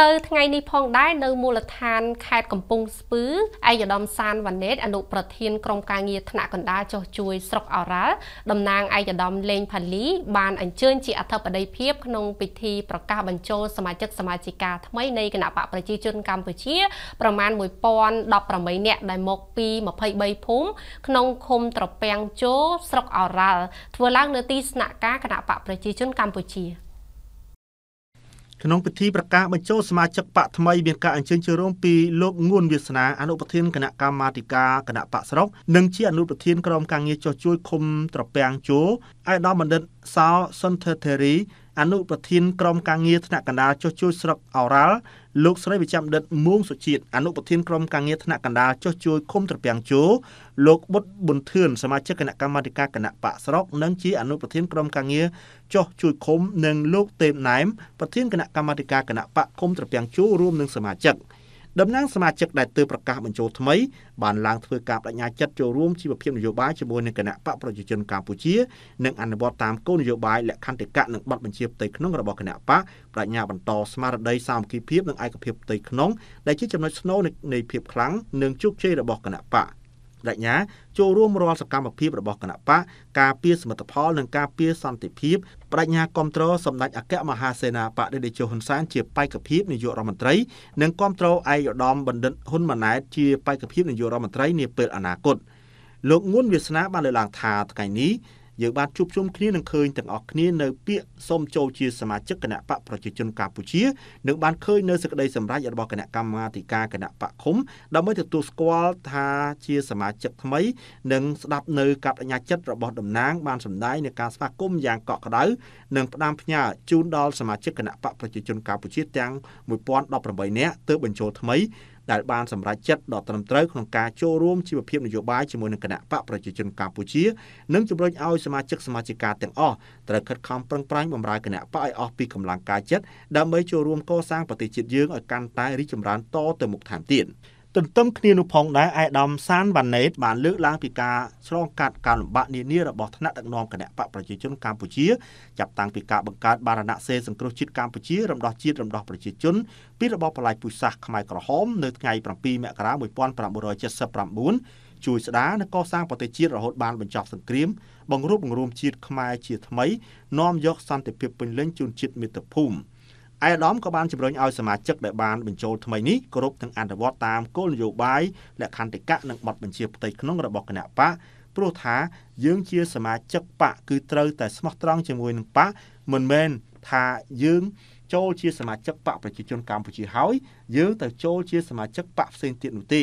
នៅថ្ងៃនេះផងដែរនៅមូលដ្ឋានខេត្តកំពង់ស្ពឺឯកឧត្តមសានវ៉ាណេតអនុប្រធានក្រុមការងារថ្នាក់កណ្ដាលចោះជួយស្រុកអរ៉ាល់តំណាងឯកឧត្តមលេងផាលីបានអញ្ជើញជាអធិបតីភាពក្នុងពិធីប្រកាសបញ្ចូលសមាជិកសមាជិកាថ្មីនៃគណៈបកប្រជាជនកម្ពុជា ប្រមាណ1018នាក់ដែលមកពី23ភូមិក្នុងឃុំត្រពាំងជោស្រុកអរ៉ាល់ធ្វើឡើងនៅទីស្នាក់ការគណៈបកប្រជាជនកម្ពុជាក្នុងពិធីប្រកាសបញ្ចូលសមាជិកបកថ្មីមានការអញ្ជើញចូលរួមពីលោកងួន វាសនាអនុប្រធានគណៈកម្មាធិការគណៈបកស្រុកនិងជាអនុប្រធានក្រុមការងារចោះជួយឃុំត្រពាំងជោឯកឧត្តមបណ្ឌិតសោសុនធេធារីអនុប្រធានក្រុមការងារថ្នាក់កណ្ដាលចុះជួយស្រុកអូរ៉ាល់លោកស្រីវិចាំដិតមួងសុជាតិអនុប្រធានក្រុមការងារថ្នាក់កណ្ដាលចុះជួយឃុំត្រពាំងជោលោកបុតប៊ុនធឿនសមាជិកគណៈកម្មាធិការគណៈបកស្រុកនិងជាអនុប្រធានក្រុមការងារចុះជួយឃុំនិងលោកទេមណែមប្រធានគណៈកម្មាធិការគណៈបកឃុំត្រពាំងជោរួមនឹងសមាជិកតំណាងសមាជិកដែលទើបប្រកាសបញ្ចូលថ្មីបានឡើងធ្វើការបដិញ្ញាចិត្តចូលរួមជីវភាពនយោបាយជាមួយនឹងគណៈបកប្រជាជនកម្ពុជានិងអនុវត្តតាមគោលនយោបាយលក្ខន្តិកៈនិងប័ណ្ណបញ្ជាផ្ទៃក្នុងរបស់គណៈបកបដិញ្ញាបន្តស្មារតីសាមគ្គីភាពនិងឯកភាពផ្ទៃក្នុងដែលជាចំណុចស្នូលនៃភាពខ្លាំងនិងជោគជ័យរបស់គណៈបកបដិញ្ញាចូលរួមរាល់សកម្មភាពរបស់គណៈបកការពារសមិទ្ធផលនិងការពារសន្តិភាពបដិញ្ញាគ្រប់គ្រងសម្ដេចអគ្គមហាសេនាបតីតេជោហ៊ុនសែនជាបេក្ខភាពនាយករដ្ឋមន្ត្រីនិងគ្រប់គ្រងឯកឧត្តមបណ្ឌិតហ៊ុនម៉ាណែតជាបេក្ខភាពនាយករដ្ឋមន្ត្រី នាពេលអនាគតលោកងួនវាសនាបានលើកឡើងថាថ្ងៃនេះយើងបានជួបជុំគ្នានឹងឃើញទាំងអស់គ្នានៅពាក្យសូមចូលជាសមាជិកគណៈបកប្រជាជនកម្ពុជានិងបានឃើញនៅសេចក្តីសម្រេចរបស់គណៈកម្មាធិការគណៈបកឃុំដើម្បីទទួលស្គាល់ថាជាសមាជិកថ្មីនិងស្ដាប់នៅកັບអញ្ញាចិត្តរបស់តំណាងបានសម្ដែងនៃការស្វាគមន៍យ៉ាងកក់ក្ដៅនិងផ្ដាំផ្ញើជូនដល់សមាជិកគណៈបកប្រជាជនកម្ពុជាទាំង1018នាក់ទើបបញ្ចូលថ្មីដែលបានសម្រេចចិត្តដ៏ត្រឹមត្រូវក្នុងការចូលរួមជីវភាពនយោបាយជាមួយនឹងគណៈបកប្រជាជនកម្ពុជានិងជំរុញឲ្យសមាជិកសមាជិកាទាំងអស់ត្រូវខិតខំប្រឹងប្រែងបម្រើគណៈបកឲ្យអស់ពីកម្លាំងកាយចិត្តដើម្បីចូលរួមកសាងប្រទេសជាតិយើងឲ្យកាន់តែរីកចម្រើនតទៅមុខថែមទៀត។ទន្ទឹមគ្នានោះផងដែរអៃដាមសានវ៉ាណេតបានលើកឡើងពីការឆ្លងកាត់ការលំបាកនានារបស់ថ្នាក់ដឹកនាំគណៈបកប្រជាជនកម្ពុជាចាប់តាំងពីការបង្កើតបារណសេសង្គ្រោះជាតិកម្ពុជា រំដោះជាតិរំដោះប្រជាជនពីរបបប្រល័យពូជសាសន៍ខ្មែរក្រហមនៅថ្ងៃ7មករា1979ជួយស្ដារនិងកសាងប្រទេសជាតិរហូត បានបញ្ចប់សង្គ្រាមបង្រួបបង្រួមជាតិខ្មែរជាថ្មីនាំយកសន្តិភាពពេញលេញជូនជាតិមាតុភូមិ។អាយដាមក៏បានជំរុញឲ្យសមាជិកដែលបានបញ្ចូលថ្មីនេះគោរពទាំងអនុវត្តតាមគោលនយោបាយលក្ខន្តិកៈនិងបទបញ្ជាផ្ទៃក្នុងរបស់គណៈបកព្រោះថាយើងជាសមាជិកបកគឺត្រូវតែស្មោះត្រង់ជាមួយនឹងបកមិនមែនថាយើង ចូលជា សមាជិកបកប្រជាជន កម្ពុជាហើយយើងទៅចូលជា សមាជិកបកផ្សេងទៀតនោះទេ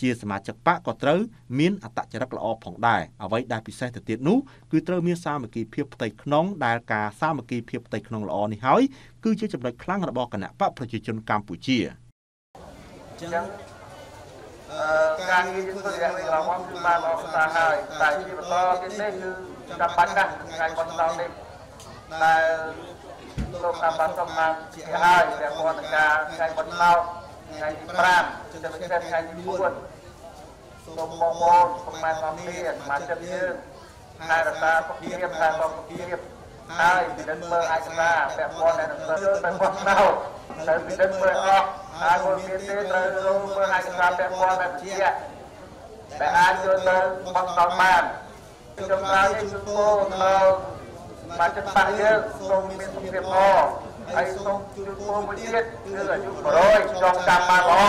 ជាសមាជិកបកក៏ត្រូវមានអត្តចរិតល្អផងដែរអ្វីដែលពិសេសទៅទៀតនោះគឺត្រូវមានសាមគ្គីភាពផ្ទៃក្នុងដែលការសាមគ្គីភាពផ្ទៃក្នុងល្អនេះហើយគឺជាចំណុចខ្លាំងរបស់គណៈបកប្រជាជនកម្ពុជាចឹងការងារធ្វើរយៈពេលរងគឺបានអស្ចារ្យហើយតែជាបន្តទៀតនេះគឺចាំបាច់ណាស់ថ្ងៃបន្តនេះដែលលោកតាមបានសម្មាជាហើយតែគាត់នឹងការថ្ងៃបន្តថ្ងៃ5ចន្ទៈថ្ងៃ4សូមបងប្អូនសម្មាធិសមាជិកយើងហើយរក្សាសុខភាពហើយសុខភាពហើយពិនិត្យមើលឯកសារពាក់ព័ន្ធនឹងទៅទៅមកដល់ទៅពិនិត្យមើលអស់ហើយពលមានទេត្រូវរងមើលឯកសារពាក់ព័ន្ធដែលជាដែលអាចយកទៅបោះដល់បានខ្ញុំក្រោយនេះជួយពោដល់មកចិត្តបាក់យើងសូមមានសុខភាពល្អហើយសូមជូនពរមួយទៀតគឺអាយុ100ចងចាំបានល្អ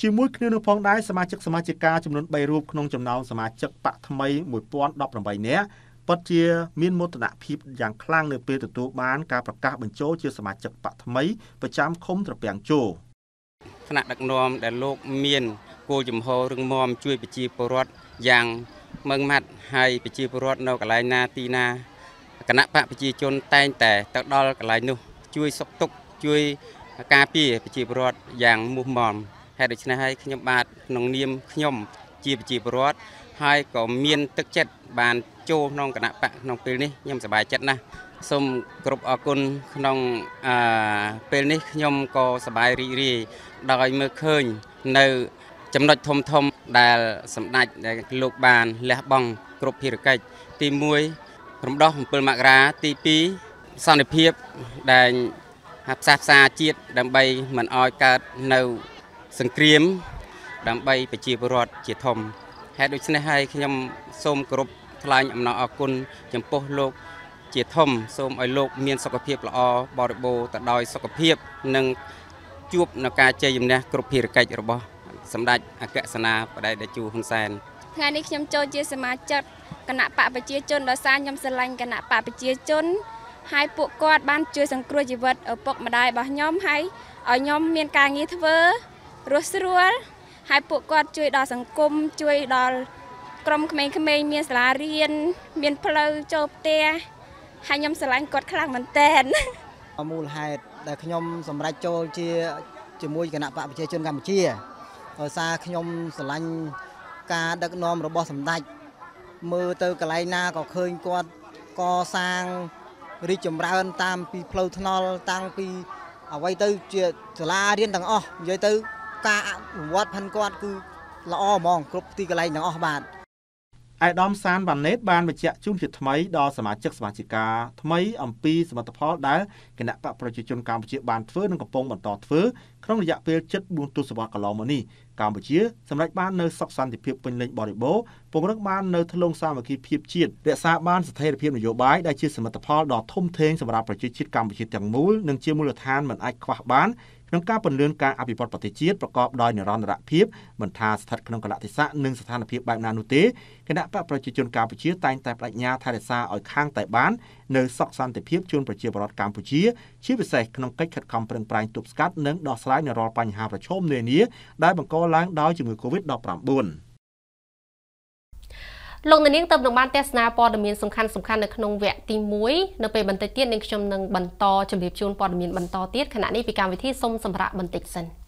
ជាមួយគ្នានោះផងដែរសមាជិកសមាជិកាចំនួន3រូបក្នុងចំណោមសមាជិកបកថ្មី1018នាក់ពិតជាមានមោទនភាពយ៉ាងខ្លាំងនៅពេលទទួលបានការប្រកាសបញ្ចូលជាសមាជិកបកថ្មីប្រចាំឃុំ ត្រពាំងជោគណៈដឹកនាំដែលលោកមានគោលចំហររឿងមមជួយប្រជាពលរដ្ឋយ៉ាងម៉ឺងម៉ាត់ហើយប្រជាពលរដ្ឋនៅកន្លែងណាទីណាគណៈបកប្រជាជនតែងតែទៅដល់កន្លែងនោះជួយសុខទុក្ខជួយ ការពារប្រជាពលរដ្ឋយ៉ាងមុះមមហេតុដូច្នេះហើយខ្ញុំបាទក្នុង នាមខ្ញុំ ជាប្រជាពលរដ្ឋហើយក៏មានទឹកចិត្តបានចូលក្នុងគណៈបកក្នុងពេលនេះខ្ញុំសប្បាយចិត្តណាស់សូមគ្រប់អរគុណក្នុងអឺពេលនេះខ្ញុំក៏សប្បាយរីករាយដោយមើលឃើញនៅចំណុចធំធំដែលសម្ដេចលោកបានលះបង់គ្រប់ភារកិច្ចទី1ក្រុមដោះ7មករាទី2សន្តិភាពដែលផ្សះផ្សាជាតិដើម្បីមិនឲ្យកើតនៅសង្គ្រាម ដើម្បីប្រជាពលរដ្ឋជាធំហេតុដូច្នេះហើយខ្ញុំ សូមគោរពថ្លែងអំណរអគុណចំពោះលោក ជាធំ សូមឲ្យលោក មាន សុខភាពល្អបរិបូរទៅដោយសុខភាព និងជួបនៅការជ័យជំនះគ្រប់ភារកិច្ចរបស់សម្ដេចអគ្គសេនាបតីតេជោហ៊ុនសែនថ្ងៃនេះខ្ញុំចូលជាសមាជិកគណៈបកប្រជាជនដោយសារខ្ញុំស្រឡាញ់គណៈបកប្រជាជនហើយពួកគាត់បានជួយសង្គ្រោះជីវិតឪពុកម្ដាយរបស់ខ្ញុំហើយឲ្យខ្ញុំមានការងារធ្វើរស់ស្រួលហើយពួកគាត់ជួយដល់សង្គមជួយដល់ក្រុមក្មេងៗមានសាលារៀន មានផ្លូវចូលផ្ទះហើយខ្ញុំស្រឡាញ់គាត់ខ្លាំងមែនតើមូលហេតុដែលខ្ញុំ សម្រេចចូលជាជាមួយគណៈបកប្រជាជនកម្ពុជាដោយសារខ្ញុំស្រឡាញ់ការដឹកនាំរបស់សម្ដេចមើលទៅកន្លែងណាក៏ឃើញគាត់កសាងរីកចម្រើនតាមពីផ្លូវថ្នល់តាំងពីអ្វីទៅជាសាលារៀនទាំងអស់និយាយទៅ ការអនុវត្តផិនគាត់គឺល្អហ្មងគ្រប់ទីកន្លែងទាំងអស់បាទឯកឧត្តមសានវ៉ាណេតបានបញ្ជាក់ជូនជាថ្មីដល់សមាជិកសមាជិកា ថ្មី អំពីសមិទ្ធផលដែលគណៈបកប្រជាជនកម្ពុជាបានធ្វើនិងកំពុងបន្តធ្វើក្នុងរយៈពេលជិត4ទសវត្សរ៍កន្លងមកនេះកម្ពុជាសម្រេចបាននៅសុខសន្តិភាពពេញលេញបរិបូរណ៍ពង្រឹងបាននៅធ្លុងសាមគ្គីភាពជាតិរក្សាបានស្ថិរភាពនយោបាយដែលជាសមិទ្ធផលដ៏ធំធេងសម្រាប់ប្រជាជាតិកម្ពុជាទាំងមូលនិងជាមូលដ្ឋានមិនអាចខ្វះបានក្នុងការពន្លឿនការអភិវឌ្ឍប្រទេសជាតិប្រកបដោយនិរន្តរភាពមិនថាស្ថិតក្នុងកលៈទេសៈនិងស្ថានភាពបែបណានោះទេគណៈបកប្រជាជនកម្ពុជាតែងតែបដិញ្ញាថែរក្សាឲ្យខាងតែបាននៅសកសន្តិភាពជូនប្រជាពលរដ្ឋកម្ពុជាជាពិសេសក្នុងកិច្ចខិតខំប្រឹងប្រែងទប់ស្កាត់និងដោះស្រាយនៅរាល់បញ្ហាប្រឈមនានាដែលបង្កឡើងដោយជំងឺ Covid-19 លោកនាងទៅនឹងបានទស្សនាព័ត៌មានសំខាន់សំខាន់នៅក្នុងវគ្គទី1នៅពេលបន្តិចទៀតនាងខ្ញុំនឹងបន្តជម្រាបជូនព័ត៌មានបន្តទៀតខណៈនេះពីកម្មវិធីសូមសម្រាប់បន្តិចសិន។